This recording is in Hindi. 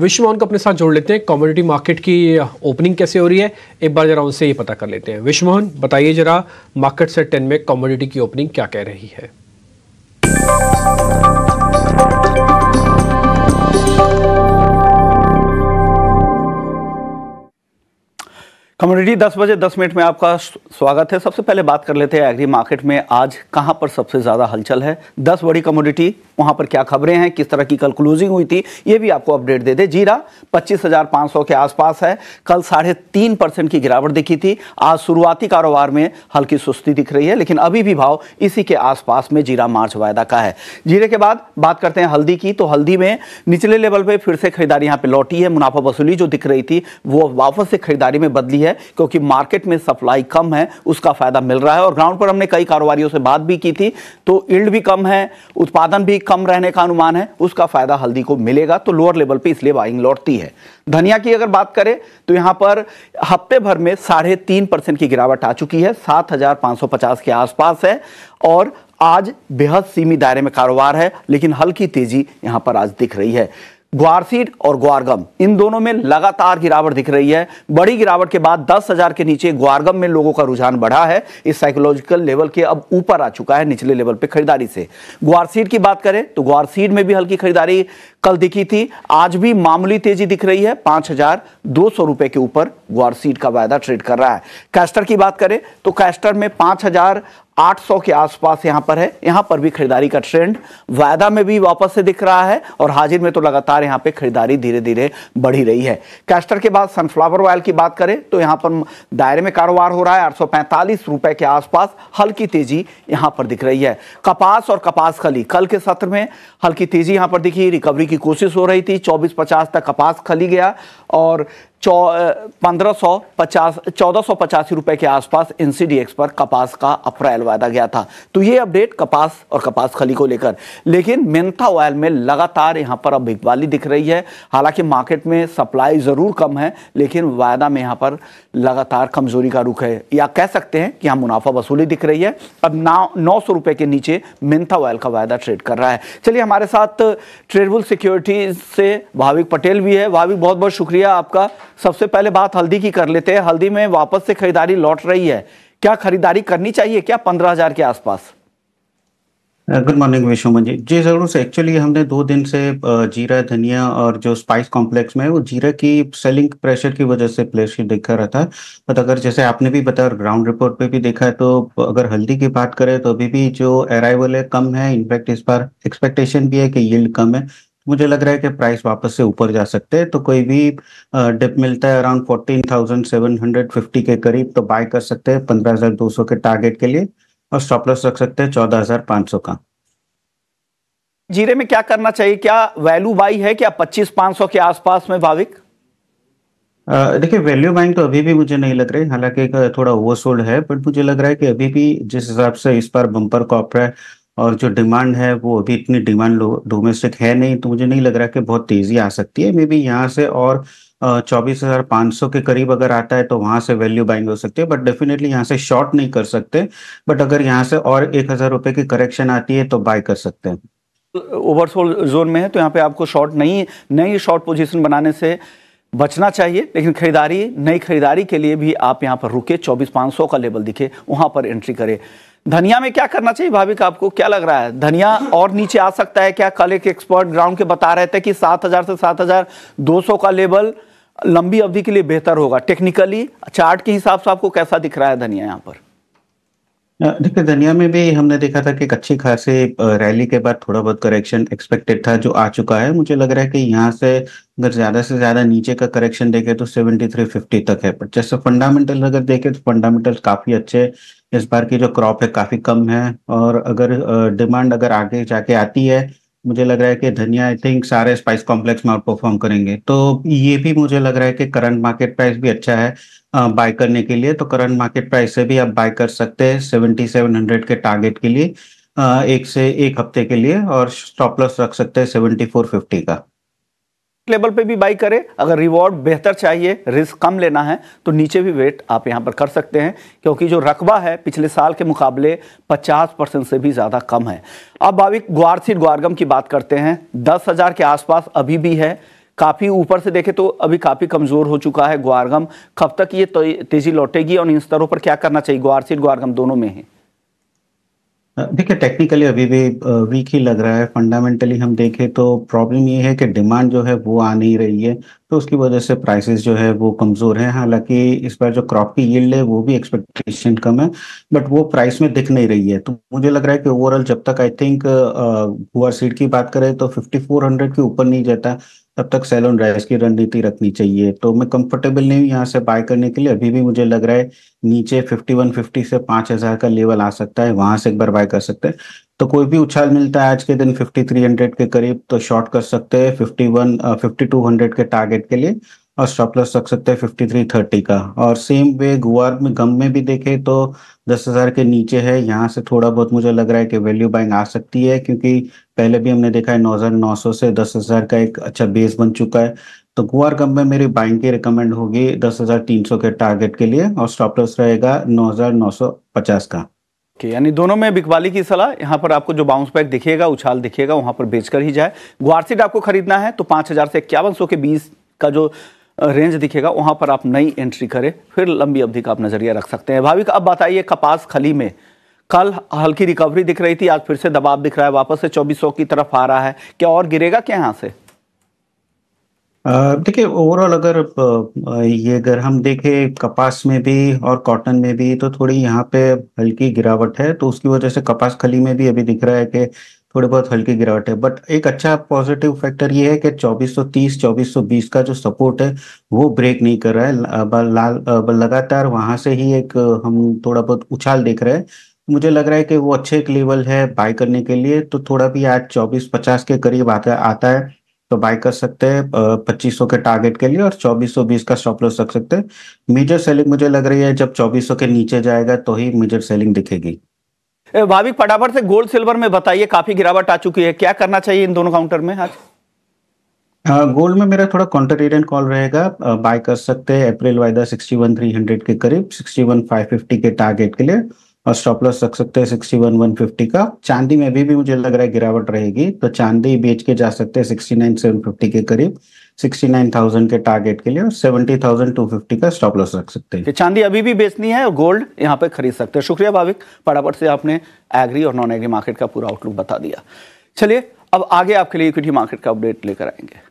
विश्व को अपने साथ जोड़ लेते हैं कॉमोडिटी मार्केट की ओपनिंग कैसे हो रही है एक बार जरा उनसे ये पता कर लेते हैं विश्वमोहन बताइए जरा मार्केट से टेन में कॉमोडिटी की ओपनिंग क्या कह रही है कम्युनिटी 10 बजे 10 मिनट में आपका स्वागत है सबसे पहले बात कर लेते हैं एग्री मार्केट में आज कहां पर सबसे ज़्यादा हलचल है 10 बड़ी कम्युनिटी वहां पर क्या खबरें हैं किस तरह की कल क्लोजिंग हुई थी ये भी आपको अपडेट दे दे जीरा 25,500 के आसपास है कल साढ़े तीन परसेंट की गिरावट दिखी थी आज शुरुआती कारोबार में हल्की सुस्ती दिख रही है लेकिन अभी भी भाव इसी के आसपास में जीरा मार्च वायदा का है जीरे के बाद बात करते हैं हल्दी की तो हल्दी में निचले लेवल पर फिर से खरीदारी यहाँ पर लौटी है मुनाफा वसूली जो दिख रही थी वो वापस से खरीदारी में बदली है है क्योंकि मार्केट में सप्लाई कम है उसका फ़ायदा मिल रहा है और ग्राउंड पर हमने कई कारोबारियों से बात भी की थी तो इल्ड भी कम है उत्पादन भी कम रहने का अनुमान है उसका फ़ायदा हल्दी को मिलेगा तो लोअर लेवल पर इसलिए बाइंग लौटती है धनिया की अगर बात करें तो यहाँ पर हफ्ते भर में साढ़े तीन परसेंट की गिरावट आ चुकी है सात हजार पाँच सौ पचास के आसपास है और आज बेहद सीमित दायरे में कारोबार है लेकिन हल्की तेजी यहाँ पर आज दिख रही है ग्वारफीड और ग्वारगम इन दोनों में लगातार गिरावट दिख रही है बड़ी गिरावट के बाद दस हजार के नीचे ग्वारगम में लोगों का रुझान बढ़ा है इस साइकोलॉजिकल लेवल के अब ऊपर आ चुका है निचले लेवल पे खरीदारी से ग्वारसीड की बात करें तो ग्वारसीड में भी हल्की खरीदारी कल दिखी थी आज भी मामूली तेजी दिख रही है पांच हजार दो सौ रुपए के ऊपर ग्वारसीड का वायदा ट्रेड कर रहा है कैस्टर की बात करें तो कैस्टर में पांच हजार 800 के आसपास यहां पर है यहां पर भी खरीदारी का ट्रेंड वायदा में भी वापस से दिख रहा है और हाजिर में तो लगातार यहां पे खरीदारी धीरे धीरे बढ़ी रही है कैस्टर के बाद सनफ्लावर ऑयल की बात करें तो यहां पर दायरे में कारोबार हो रहा है आठ रुपए के आसपास हल्की तेजी यहां पर दिख रही है कपास और कपास खली कल के सत्र में हल्की तेजी यहां पर दिखी रिकवरी की कोशिश हो रही थी चौबीस पचास तक कपास खली गया और पंद्रह सौ पचास चौदह सौ पचासी रुपये के आसपास एन पर कपास का अप्रैल वायदा गया था तो ये अपडेट कपास और कपास खली को लेकर लेकिन मेन्था ऑयल में लगातार यहाँ पर अब इकबाली दिख रही है हालांकि मार्केट में सप्लाई ज़रूर कम है लेकिन वायदा में यहाँ पर लगातार कमजोरी का रुख है या कह सकते हैं कि यहाँ मुनाफा वसूली दिख रही है अब नौ नौ सौ रुपये के नीचे मेन्था ऑयल का वायदा ट्रेड कर रहा है चलिए हमारे साथ ट्रेडबुल सिक्योरिटी से भाविक पटेल भी है भाविक बहुत बहुत शुक्रिया आपका सबसे पहले बात हल्दी की कर लेते हैं हल्दी में वापस से खरीदारी लौट रही है क्या खरीदारी करनी चाहिए क्या पंद्रह हजार के आसपास गुड मॉर्निंग विश्वमन जी जी जरूर से एक्चुअली हमने दो दिन से जीरा धनिया और जो स्पाइस कॉम्प्लेक्स में वो जीरा की सेलिंग प्रेशर की वजह से प्लेस देखा रहा था बट अगर जैसे आपने भी बताया ग्राउंड रिपोर्ट पे भी देखा है तो अगर हल्दी की बात करें तो अभी भी जो अराइवल है कम है इनफैक्ट इस बार एक्सपेक्टेशन भी है कि यील्ड कम है मुझे लग रहा है कि प्राइस वापस से ऊपर जा सकते हैं तो कोई भी डिप मिलता है around fourteen thousand seven hundred fifty के करीब तो बाय कर सकते हैं पंद्रह हजार दो सौ के टारगेट के लिए और स्टॉप लॉस रख सकते हैं चौदह हजार पांच सौ का जीरे में क्या करना चाहिए क्या वैल्यू बाई है क्या पच्चीस पांच सौ के आसपास में भाविक देखिए वैल्यू बाइंग तो अभी भी मुझे नहीं लग रही हालांकि थोड़ा ओवरसोल्ड है बट मुझे लग रहा है कि अभी भी जिस हिसाब से इस बार बम्पर है और जो डिमांड है वो अभी इतनी डिमांड डोमेस्टिक है नहीं तो मुझे नहीं लग रहा कि बहुत तेजी आ सकती है मे बी यहाँ से और चौबीस हजार पाँच सौ के करीब अगर आता है तो वहां से वैल्यू बाइंग हो सकती है बट डेफिनेटली यहाँ से शॉर्ट नहीं कर सकते बट अगर यहाँ से और एक हजार रुपए की करेक्शन आती है तो बाय कर सकते हैं ओवरसोल तो जोन में है तो यहाँ पे आपको शॉर्ट नहीं नई शॉर्ट पोजीशन बनाने से बचना चाहिए लेकिन खरीदारी नई खरीदारी के लिए भी आप यहाँ पर रुके चौबीस पाँच सौ का लेवल दिखे वहाँ पर एंट्री करें धनिया में क्या करना चाहिए भाभी का आपको क्या लग रहा है धनिया और नीचे आ सकता है क्या कल एक एक्सपर्ट ग्राउंड के बता रहे थे कि 7000 से 7200 का लेवल लंबी अवधि के लिए बेहतर होगा टेक्निकली चार्ट के हिसाब से आपको कैसा दिख रहा है धनिया यहाँ पर देखिए धनिया में भी हमने देखा था कि एक अच्छी खासी रैली के बाद थोड़ा बहुत करेक्शन एक्सपेक्टेड था जो आ चुका है मुझे लग रहा है कि यहाँ से अगर ज्यादा से ज्यादा नीचे का करेक्शन देखे तो 7350 तक है पर जैसे फंडामेंटल अगर देखे तो फंडामेंटल काफी अच्छे इस बार की जो क्रॉप है काफी कम है और अगर डिमांड अगर आगे जाके आती है मुझे लग रहा है कि धनिया आई थिंक सारे स्पाइस कॉम्प्लेक्स में आउट परफॉर्म करेंगे तो ये भी मुझे लग रहा है कि करंट मार्केट प्राइस भी अच्छा है बाय करने के लिए तो करंट मार्केट प्राइस से भी आप बाय कर सकते हैं सेवेंटी सेवन हंड्रेड के टारगेट के लिए एक से एक हफ्ते के लिए और स्टॉप लॉस रख सकते हैं सेवेंटी फोर फिफ्टी का लेवल पे भी बाई करें अगर रिवॉर्ड बेहतर चाहिए रिस्क कम लेना है तो नीचे भी वेट आप यहाँ पर कर सकते हैं क्योंकि जो रकबा है पिछले साल के मुकाबले 50 परसेंट से भी ज़्यादा कम है अब भाविक ग्वार ग्वारसीट ग्वारगम की बात करते हैं दस हज़ार के आसपास अभी भी है काफ़ी ऊपर से देखें तो अभी काफ़ी कमज़ोर हो चुका है ग्वारगम कब तक ये तो तेज़ी लौटेगी और इन स्तरों पर क्या करना चाहिए ग्वारसीट ग्वारगम दोनों में है देखिए टेक्निकली अभी भी वीक ही लग रहा है फंडामेंटली हम देखें तो प्रॉब्लम ये है कि डिमांड जो है वो आ नहीं रही है तो उसकी वजह से प्राइसेस जो है वो कमज़ोर है हालांकि इस बार जो क्रॉप की यील्ड है वो भी एक्सपेक्टेशन कम है बट वो प्राइस में दिख नहीं रही है तो मुझे लग रहा है कि ओवरऑल जब तक आई थिंक गुआ सीड की बात करें तो फिफ्टी के ऊपर नहीं जाता तब तक सेल ऑन राइज की रणनीति रखनी चाहिए तो मैं कंफर्टेबल नहीं हूँ यहाँ से बाय करने के लिए अभी भी मुझे लग रहा है नीचे 5150 से 5000 का लेवल आ सकता है वहां से एक बार बाय कर सकते हैं तो कोई भी उछाल मिलता है आज के दिन 5300 के करीब तो शॉर्ट कर सकते हैं 51 वन के टारगेट के लिए और स्टॉप लॉस रख सकते हैं फिफ्टी का और सेम वे गुआर में गम में भी देखे तो दस हजार के नीचे है यहाँ से थोड़ा बहुत मुझे लग रहा है कि वैल्यू बाइंग आ सकती है क्योंकि पहले भी हमने देखा है नौ हजार नौ सौ से दस हजार का एक अच्छा बेस बन चुका है तो गुआर कम में मेरी बाइंग की रिकमेंड होगी दस हजार तीन सौ के टारगेट के लिए और स्टॉप लॉस रहेगा नौ हजार नौ सौ पचास का Okay, यानी दोनों में बिकवाली की सलाह यहाँ पर आपको जो बाउंस बैक दिखेगा उछाल दिखेगा वहां पर बेचकर ही जाए गुआरसीड आपको खरीदना है तो पांच हज़ार से इक्यावन सौ के बीस का जो रेंज दिखेगा वहां पर आप नई एंट्री करें फिर लंबी अवधि का आप नज़रिया रख सकते हैं भाविक अब बताइए कपास खली में कल हल्की रिकवरी दिख रही थी आज फिर से दबाव दिख रहा है वापस से 2400 की तरफ आ रहा है क्या और गिरेगा क्या यहाँ से देखिए ओवरऑल अगर ये अगर हम देखें कपास में भी और कॉटन में भी तो थोड़ी यहाँ पे हल्की गिरावट है तो उसकी वजह से कपास खली में भी अभी दिख रहा है कि थोड़े बहुत हल्की गिरावट है बट एक अच्छा पॉजिटिव फैक्टर ये है कि 2430 2420 का जो सपोर्ट है वो ब्रेक नहीं कर रहा है लाल लगातार वहां से ही एक हम थोड़ा बहुत उछाल देख रहे हैं मुझे लग रहा है कि वो अच्छे एक लेवल है बाय करने के लिए तो थोड़ा भी आज चौबीस पचास के करीब आता आता है तो बाय कर सकते हैं पच्चीस के टारगेट के लिए और चौबीस सौ बीस का स्टॉप लॉस रख सकते हैं मेजर सेलिंग मुझे लग रही है जब चौबीस के नीचे जाएगा तो ही मेजर सेलिंग दिखेगी भाविक फटाफट से गोल्ड सिल्वर में बताइए काफी गिरावट आ चुकी है क्या करना चाहिए इन दोनों काउंटर में आज गोल्ड में मेरा थोड़ा कॉन्ट्रेरियन कॉल रहेगा बाय कर सकते हैं अप्रैल वायदा सिक्सटी वन थ्री हंड्रेड के करीब सिक्सटी वन फाइव फिफ्टी के टारगेट के लिए और स्टॉप लॉस रख सकते हैं सिक्सटी वन वन फिफ्टी का चांदी में अभी भी मुझे लग रहा है गिरावट रहेगी तो चांदी बेच के जा सकते हैं सिक्सटी नाइन सेवन फिफ्टी के करीब 69,000 के टारगेट के लिए और 70,250 का स्टॉप लॉस रख सकते हैं चांदी अभी भी बेचनी है और गोल्ड यहाँ पे खरीद सकते हैं शुक्रिया भाविक फटाफट से आपने एग्री और नॉन एग्री मार्केट का पूरा आउटलुक बता दिया चलिए अब आगे आपके लिए इक्विटी मार्केट का अपडेट लेकर आएंगे